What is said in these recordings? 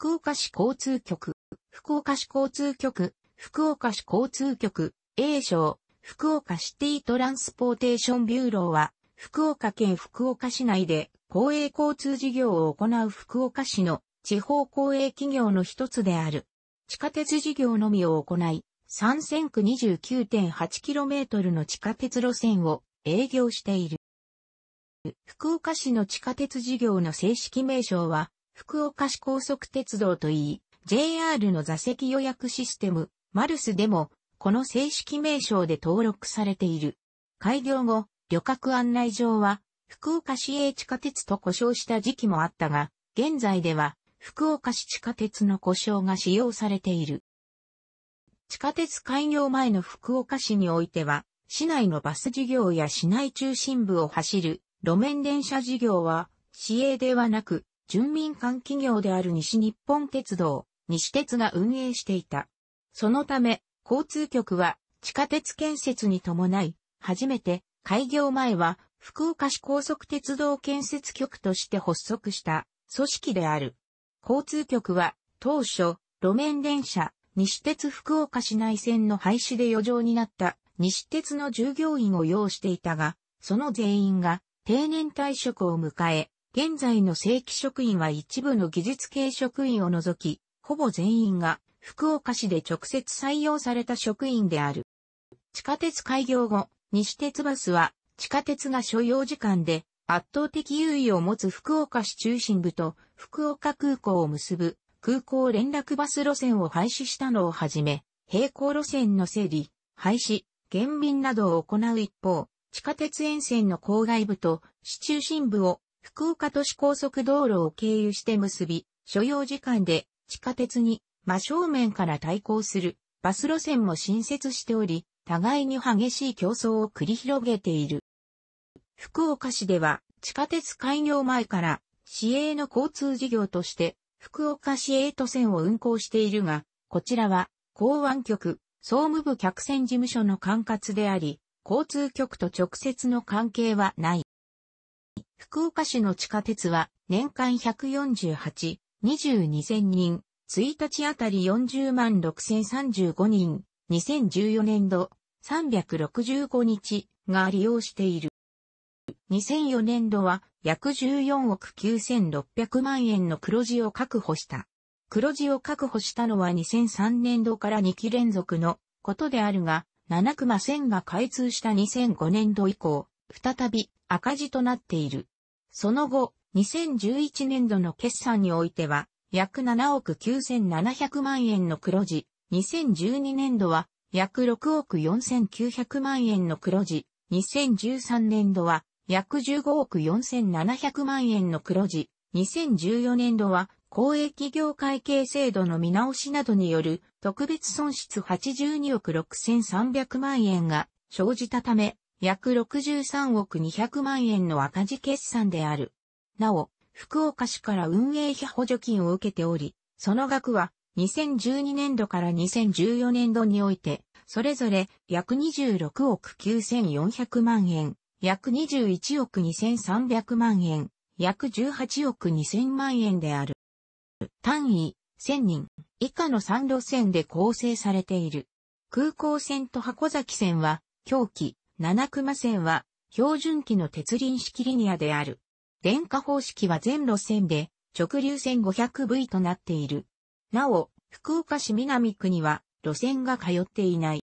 福岡市交通局、福岡市交通局、福岡市交通局、A 省、福岡シティトランスポーテーションビューローは、福岡県福岡市内で公営交通事業を行う福岡市の地方公営企業の一つである。地下鉄事業のみを行い、三0区 29.8km の地下鉄路線を営業している。福岡市の地下鉄事業の正式名称は、福岡市高速鉄道といい、JR の座席予約システム、マルスでも、この正式名称で登録されている。開業後、旅客案内場は、福岡市営地下鉄と故障した時期もあったが、現在では、福岡市地下鉄の故障が使用されている。地下鉄開業前の福岡市においては、市内のバス事業や市内中心部を走る路面電車事業は、市営ではなく、準民間企業である西日本鉄道、西鉄が運営していた。そのため、交通局は地下鉄建設に伴い、初めて開業前は福岡市高速鉄道建設局として発足した組織である。交通局は当初、路面電車、西鉄福岡市内線の廃止で余剰になった西鉄の従業員を要していたが、その全員が定年退職を迎え、現在の正規職員は一部の技術系職員を除き、ほぼ全員が福岡市で直接採用された職員である。地下鉄開業後、西鉄バスは地下鉄が所要時間で圧倒的優位を持つ福岡市中心部と福岡空港を結ぶ空港連絡バス路線を廃止したのをはじめ、並行路線の整理、廃止、減便などを行う一方、地下鉄沿線の郊外部と市中心部を福岡都市高速道路を経由して結び、所要時間で地下鉄に真正面から対抗するバス路線も新設しており、互いに激しい競争を繰り広げている。福岡市では地下鉄開業前から市営の交通事業として福岡市営都線を運行しているが、こちらは港湾局、総務部客船事務所の管轄であり、交通局と直接の関係はない。福岡市の地下鉄は年間148、22,000人、1日あたり40万6035人、2014年度365日が利用している。2004年度は約14億9600万円の黒字を確保した。黒字を確保したのは2003年度から2期連続のことであるが、七熊線が開通した2005年度以降、再び赤字となっている。その後、2011年度の決算においては、約7億9700万円の黒字、2012年度は約6億4900万円の黒字、2013年度は約15億4700万円の黒字、2014年度は公営企業会計制度の見直しなどによる特別損失82億6300万円が生じたため、約63億200万円の赤字決算である。なお、福岡市から運営費補助金を受けており、その額は2012年度から2014年度において、それぞれ約26億9400万円、約21億2300万円、約18億2000万円である。単位1000人以下の3路線で構成されている。空港線と箱崎線は、狂気、七熊線は、標準機の鉄輪式リニアである。電化方式は全路線で、直流線 500V となっている。なお、福岡市南区には、路線が通っていない。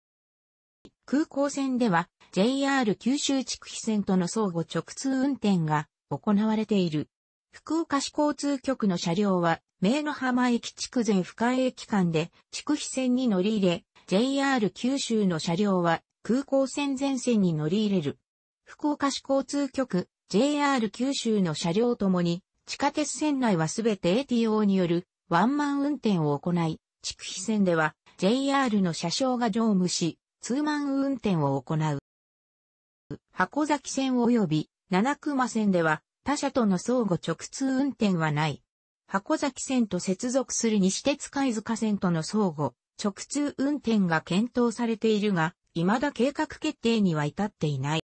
空港線では、JR 九州地区非線との相互直通運転が行われている。福岡市交通局の車両は、名の浜駅地区前深江駅間で、地区非線に乗り入れ、JR 九州の車両は、空港線前線に乗り入れる。福岡市交通局、JR 九州の車両ともに、地下鉄線内はすべて ATO によるワンマン運転を行い、区肥線では JR の車掌が乗務し、ツーマン運転を行う。箱崎線及び七熊線では他社との相互直通運転はない。箱崎線と接続する西鉄貝塚線との相互直通運転が検討されているが、未だ計画決定には至っていない。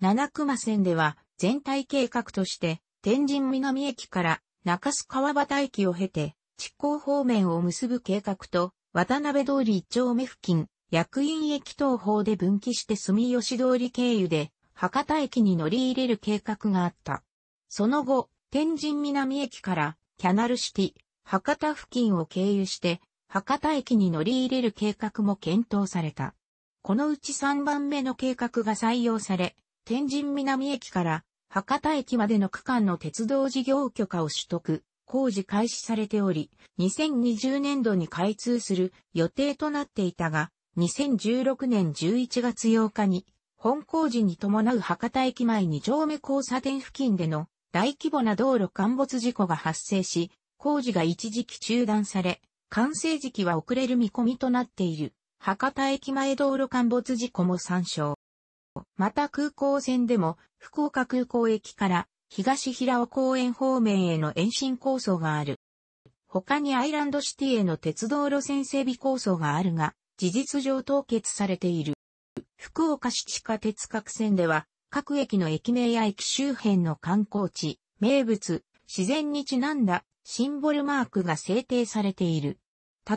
七熊線では全体計画として天神南駅から中須川端駅を経て、地高方面を結ぶ計画と、渡辺通り一丁目付近、役員駅東方で分岐して住吉通り経由で、博多駅に乗り入れる計画があった。その後、天神南駅からキャナルシティ、博多付近を経由して、博多駅に乗り入れる計画も検討された。このうち3番目の計画が採用され、天神南駅から博多駅までの区間の鉄道事業許可を取得、工事開始されており、2020年度に開通する予定となっていたが、2016年11月8日に、本工事に伴う博多駅前2丁目交差点付近での大規模な道路陥没事故が発生し、工事が一時期中断され、完成時期は遅れる見込みとなっている。博多駅前道路陥没事故も参照。また空港線でも、福岡空港駅から東平尾公園方面への延伸構想がある。他にアイランドシティへの鉄道路線整備構想があるが、事実上凍結されている。福岡市地下鉄各線では、各駅の駅名や駅周辺の観光地、名物、自然にちなんだシンボルマークが制定されている。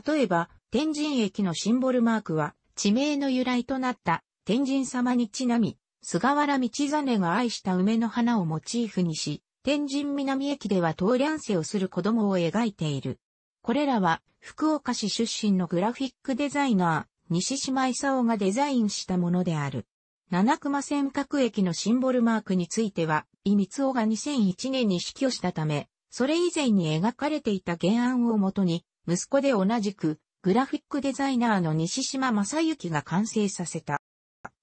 例えば、天神駅のシンボルマークは、地名の由来となった天神様にちなみ、菅原道真が愛した梅の花をモチーフにし、天神南駅では通りゃんせをする子供を描いている。これらは、福岡市出身のグラフィックデザイナー、西島勲がデザインしたものである。七熊尖閣駅のシンボルマークについては、伊光雄が2001年に死去したため、それ以前に描かれていた原案をもとに、息子で同じく、グラフィックデザイナーの西島正幸が完成させた。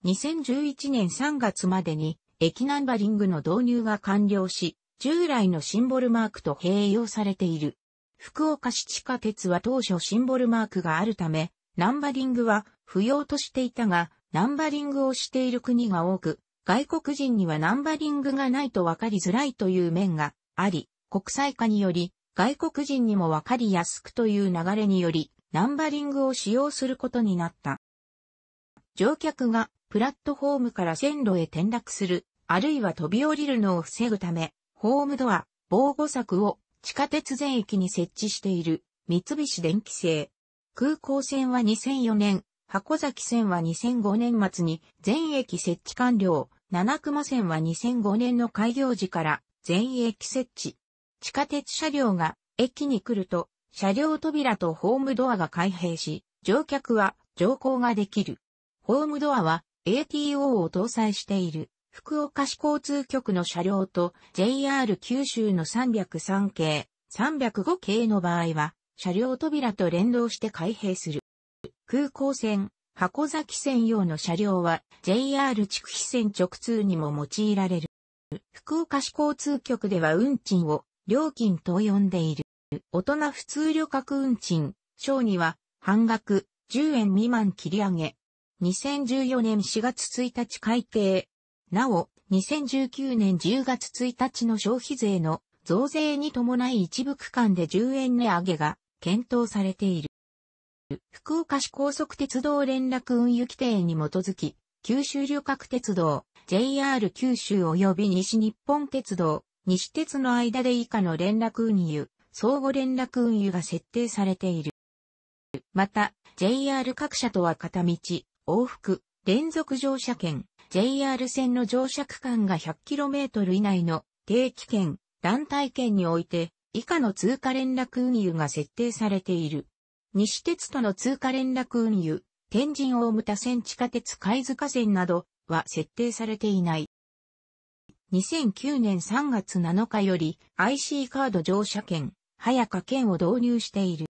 2011年3月までに駅ナンバリングの導入が完了し、従来のシンボルマークと併用されている。福岡市地下鉄は当初シンボルマークがあるため、ナンバリングは不要としていたが、ナンバリングをしている国が多く、外国人にはナンバリングがないと分かりづらいという面があり、国際化により、外国人にもわかりやすくという流れにより、ナンバリングを使用することになった。乗客がプラットホームから線路へ転落する、あるいは飛び降りるのを防ぐため、ホームドア、防護柵を地下鉄全駅に設置している三菱電機製。空港線は2004年、箱崎線は2005年末に全駅設置完了、七熊線は2005年の開業時から全駅設置。地下鉄車両が駅に来ると車両扉とホームドアが開閉し、乗客は乗降ができる。ホームドアは ATO を搭載している福岡市交通局の車両と JR 九州の303系、305系の場合は車両扉と連動して開閉する。空港線、箱崎線用の車両は JR 筑肥線直通にも用いられる。福岡市交通局では運賃を料金と呼んでいる。大人普通旅客運賃、小には半額10円未満切り上げ。2014年4月1日改定。なお、2019年10月1日の消費税の増税に伴い一部区間で10円値上げが検討されている。福岡市高速鉄道連絡運輸規定に基づき、九州旅客鉄道、JR 九州及び西日本鉄道、西鉄の間で以下の連絡運輸、相互連絡運輸が設定されている。また、JR 各社とは片道、往復、連続乗車券、JR 線の乗車区間が 100km 以内の定期券、団体券において、以下の通貨連絡運輸が設定されている。西鉄との通貨連絡運輸、天神大牟田線地下鉄貝塚線などは設定されていない。2009年3月7日より IC カード乗車券、早川県を導入している。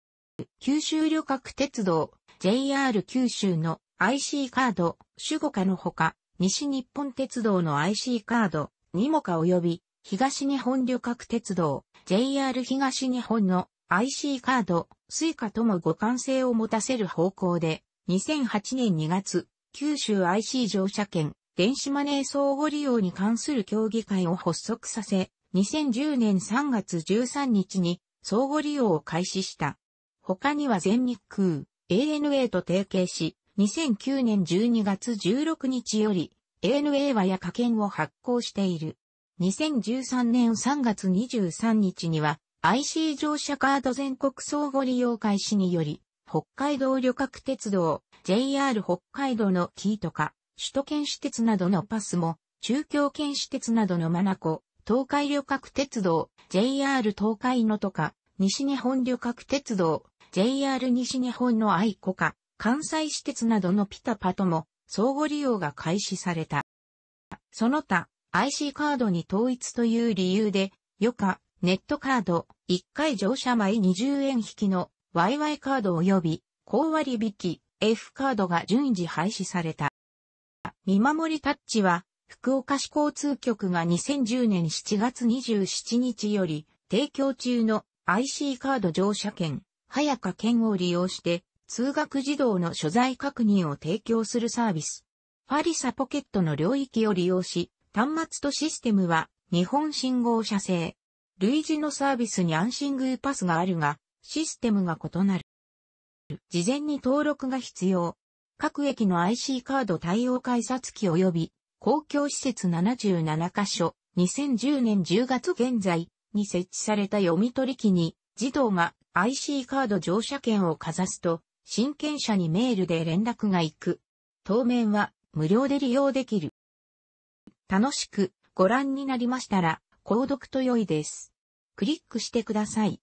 九州旅客鉄道、JR 九州の IC カード、守護課のほか、西日本鉄道の IC カード、にもか及び、東日本旅客鉄道、JR 東日本の IC カード、スイカとも互換性を持たせる方向で、2008年2月、九州 IC 乗車券、電子マネー相互利用に関する協議会を発足させ、2010年3月13日に相互利用を開始した。他には全日空、ANA と提携し、2009年12月16日より ANA はや可券を発行している。2013年3月23日には IC 乗車カード全国相互利用開始により、北海道旅客鉄道、JR 北海道のキーとか、首都圏私鉄などのパスも、中京圏私鉄などのマナコ、東海旅客鉄道、JR 東海のとか、西日本旅客鉄道、JR 西日本の愛子か、関西私鉄などのピタパとも、相互利用が開始された。その他、IC カードに統一という理由で、余暇、ネットカード、1回乗車前20円引きの YY カード及び、高割引、F カードが順次廃止された。見守りタッチは、福岡市交通局が2010年7月27日より、提供中の IC カード乗車券、早か券を利用して、通学児童の所在確認を提供するサービス。ファリサポケットの領域を利用し、端末とシステムは日本信号車制。類似のサービスに安心グーパスがあるが、システムが異なる。事前に登録が必要。各駅の IC カード対応改札機及び公共施設77カ所、2010年10月現在に設置された読み取り機に、児童が IC カード乗車券をかざすと、親権者にメールで連絡が行く。当面は無料で利用できる。楽しくご覧になりましたら、購読と良いです。クリックしてください。